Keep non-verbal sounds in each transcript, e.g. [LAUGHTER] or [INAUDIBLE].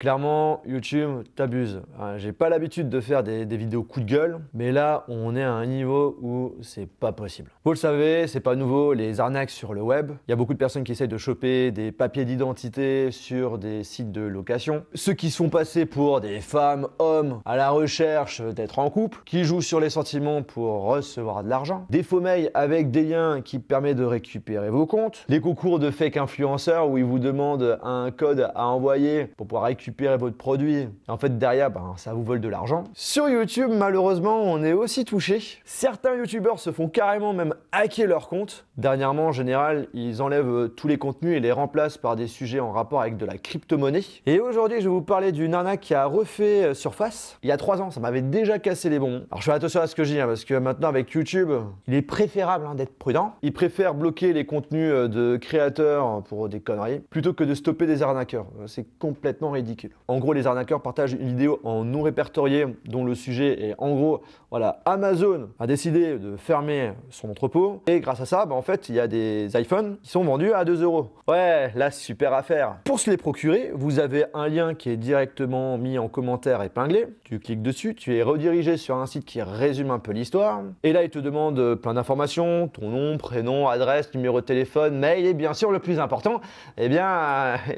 Clairement, YouTube t'abuse. Hein, j'ai pas l'habitude de faire des, vidéos coup de gueule, mais là, on est à un niveau où c'est pas possible. Vous le savez, c'est pas nouveau, les arnaques sur le web. Il y a beaucoup de personnes qui essayent de choper des papiers d'identité sur des sites de location. Ceux qui sont passés pour des femmes, hommes, à la recherche d'être en couple, qui jouent sur les sentiments pour recevoir de l'argent. Des faux mails avec des liens qui permettent de récupérer vos comptes. Les concours de fake influenceurs où ils vous demandent un code à envoyer pour pouvoir récupérer votre produit. En fait, derrière, ben, ça vous vole de l'argent. Sur YouTube, malheureusement, on est aussi touché. Certains YouTubeurs se font carrément même hacker leur compte. Dernièrement, en général, ils enlèvent euh, tous les contenus et les remplacent par des sujets en rapport avec de la crypto-monnaie. Et aujourd'hui, je vais vous parler d'une arnaque qui a refait euh, surface. Il y a trois ans, ça m'avait déjà cassé les bons. Alors, je fais attention à ce que je dis, hein, parce que maintenant, avec YouTube, il est préférable hein, d'être prudent. Ils préfèrent bloquer les contenus euh, de créateurs hein, pour des conneries plutôt que de stopper des arnaqueurs. C'est complètement ridicule. En gros, les arnaqueurs partagent une vidéo en non répertorié dont le sujet est en gros, voilà, Amazon a décidé de fermer son entrepôt et grâce à ça, bah, en fait, il y a des iPhones qui sont vendus à 2 euros. Ouais, là, super affaire. Pour se les procurer, vous avez un lien qui est directement mis en commentaire épinglé. Tu cliques dessus, tu es redirigé sur un site qui résume un peu l'histoire. Et là, il te demande plein d'informations, ton nom, prénom, adresse, numéro de téléphone, mail et bien sûr, le plus important, eh bien... [LAUGHS]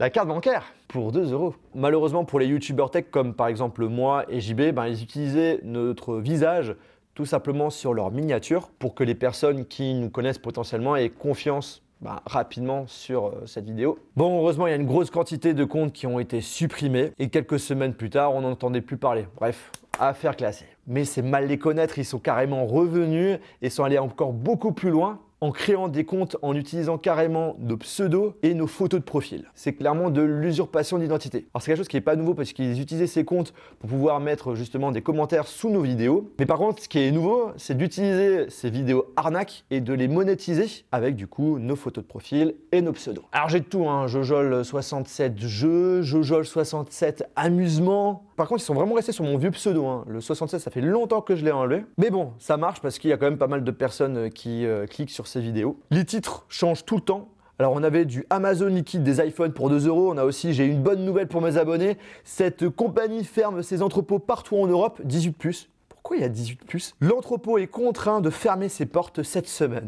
la carte bancaire pour 2 euros. Malheureusement pour les YouTubers tech comme par exemple moi et JB, ben, ils utilisaient notre visage tout simplement sur leur miniature pour que les personnes qui nous connaissent potentiellement aient confiance ben, rapidement sur euh, cette vidéo. Bon, heureusement, il y a une grosse quantité de comptes qui ont été supprimés et quelques semaines plus tard, on n'entendait plus parler. Bref, affaire classée. Mais c'est mal les connaître, ils sont carrément revenus et sont allés encore beaucoup plus loin en créant des comptes en utilisant carrément nos pseudos et nos photos de profil. C'est clairement de l'usurpation d'identité. Alors c'est quelque chose qui n'est pas nouveau parce qu'ils utilisaient ces comptes pour pouvoir mettre justement des commentaires sous nos vidéos. Mais par contre, ce qui est nouveau, c'est d'utiliser ces vidéos arnaques et de les monétiser avec du coup nos photos de profil et nos pseudos. Alors j'ai de tout, hein, Jojol 67 jeux, Jojol 67 amusement, par contre, ils sont vraiment restés sur mon vieux pseudo. Hein. Le 76, ça fait longtemps que je l'ai enlevé. Mais bon, ça marche parce qu'il y a quand même pas mal de personnes euh, qui euh, cliquent sur ces vidéos. Les titres changent tout le temps. Alors on avait du Amazon liquide des iPhones pour 2 euros, on a aussi, j'ai une bonne nouvelle pour mes abonnés, cette compagnie ferme ses entrepôts partout en Europe, 18 ⁇ Pourquoi il y a 18 ⁇ L'entrepôt est contraint de fermer ses portes cette semaine.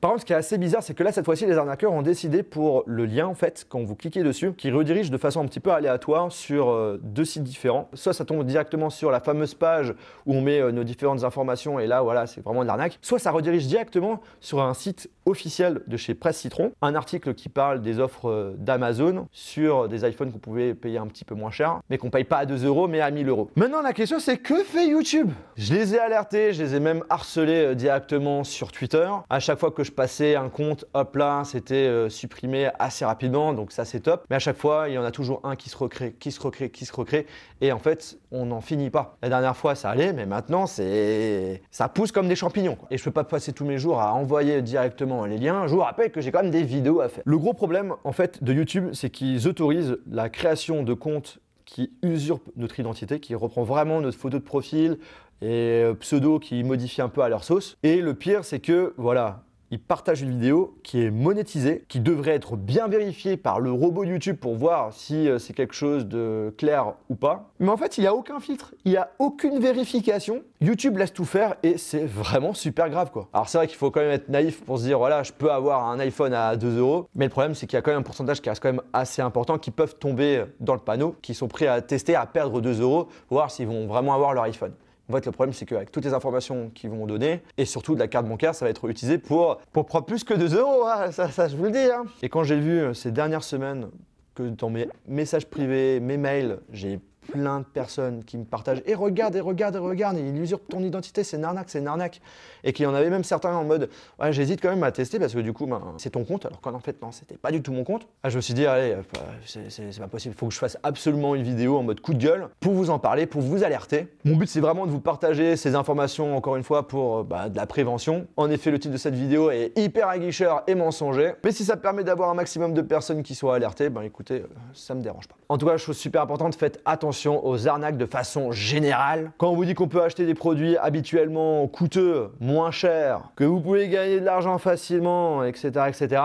Par contre, ce qui est assez bizarre, c'est que là, cette fois-ci, les arnaqueurs ont décidé pour le lien, en fait, quand vous cliquez dessus, qui redirige de façon un petit peu aléatoire sur euh, deux sites différents. Soit ça tombe directement sur la fameuse page où on met euh, nos différentes informations, et là, voilà, c'est vraiment de l'arnaque. Soit ça redirige directement sur un site officiel de chez Presse Citron, un article qui parle des offres euh, d'Amazon sur des iPhones qu'on pouvait payer un petit peu moins cher, mais qu'on paye pas à 2 euros, mais à 1000 euros. Maintenant, la question, c'est que fait YouTube Je les ai alertés, je les ai même harcelés directement sur Twitter à chaque fois que je passais un compte, hop là, c'était euh, supprimé assez rapidement, donc ça c'est top. Mais à chaque fois, il y en a toujours un qui se recrée, qui se recrée, qui se recrée, et en fait, on n'en finit pas. La dernière fois, ça allait, mais maintenant, c'est ça pousse comme des champignons. Et je peux pas passer tous mes jours à envoyer directement les liens. Je vous rappelle que j'ai quand même des vidéos à faire. Le gros problème, en fait, de YouTube, c'est qu'ils autorisent la création de comptes qui usurpent notre identité, qui reprend vraiment notre photo de profil, et euh, pseudo qui modifient un peu à leur sauce. Et le pire, c'est que voilà, ils partagent une vidéo qui est monétisée, qui devrait être bien vérifiée par le robot YouTube pour voir si euh, c'est quelque chose de clair ou pas. Mais en fait, il n'y a aucun filtre, il n'y a aucune vérification. YouTube laisse tout faire et c'est vraiment super grave quoi. Alors c'est vrai qu'il faut quand même être naïf pour se dire voilà, je peux avoir un iPhone à 2 euros, mais le problème c'est qu'il y a quand même un pourcentage qui reste quand même assez important qui peuvent tomber dans le panneau, qui sont prêts à tester, à perdre 2 euros, voir s'ils vont vraiment avoir leur iPhone. En fait, le problème, c'est qu'avec toutes les informations qu'ils vont donner, et surtout de la carte bancaire, ça va être utilisé pour, pour prendre plus que 2 euros, hein, ça, je vous le dis. Hein. Et quand j'ai vu euh, ces dernières semaines que dans mes messages privés, mes mails, j'ai plein de personnes qui me partagent et regarde, et regarde, et regarde, et il usurpe ton identité, c'est une arnaque, c'est une arnaque. Et qu'il y en avait même certains en mode ouais, j'hésite quand même à tester parce que du coup, ben, c'est ton compte, alors qu'en fait, non, c'était pas du tout mon compte. Ah, je me suis dit, allez, euh, c'est pas possible, faut que je fasse absolument une vidéo en mode coup de gueule pour vous en parler, pour vous alerter. Mon but, c'est vraiment de vous partager ces informations, encore une fois, pour euh, bah, de la prévention. En effet, le titre de cette vidéo est hyper aguicheur et mensonger. Mais si ça permet d'avoir un maximum de personnes qui soient alertées, ben écoutez, euh, ça me dérange pas. En tout cas, chose super importante, faites attention aux arnaques de façon générale. Quand on vous dit qu'on peut acheter des produits habituellement coûteux, moins chers, que vous pouvez gagner de l'argent facilement, etc., etc.,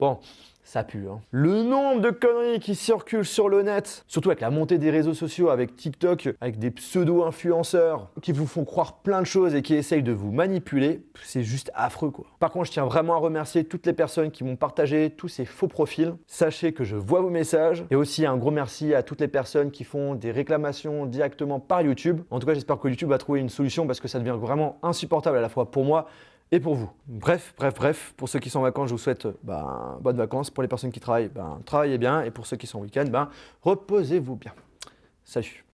bon, ça pue. Hein. Le nombre de conneries qui circulent sur le net, surtout avec la montée des réseaux sociaux, avec TikTok, avec des pseudo-influenceurs qui vous font croire plein de choses et qui essayent de vous manipuler, c'est juste affreux quoi. Par contre, je tiens vraiment à remercier toutes les personnes qui m'ont partagé tous ces faux profils. Sachez que je vois vos messages et aussi un gros merci à toutes les personnes qui font des réclamations directement par YouTube. En tout cas, j'espère que YouTube va trouver une solution parce que ça devient vraiment insupportable à la fois pour moi et pour vous. Bref, bref, bref, pour ceux qui sont en vacances, je vous souhaite euh, ben, bonnes vacances. Pour les personnes qui travaillent, ben, travaillez bien. Et pour ceux qui sont en week-end, ben, reposez-vous bien. Salut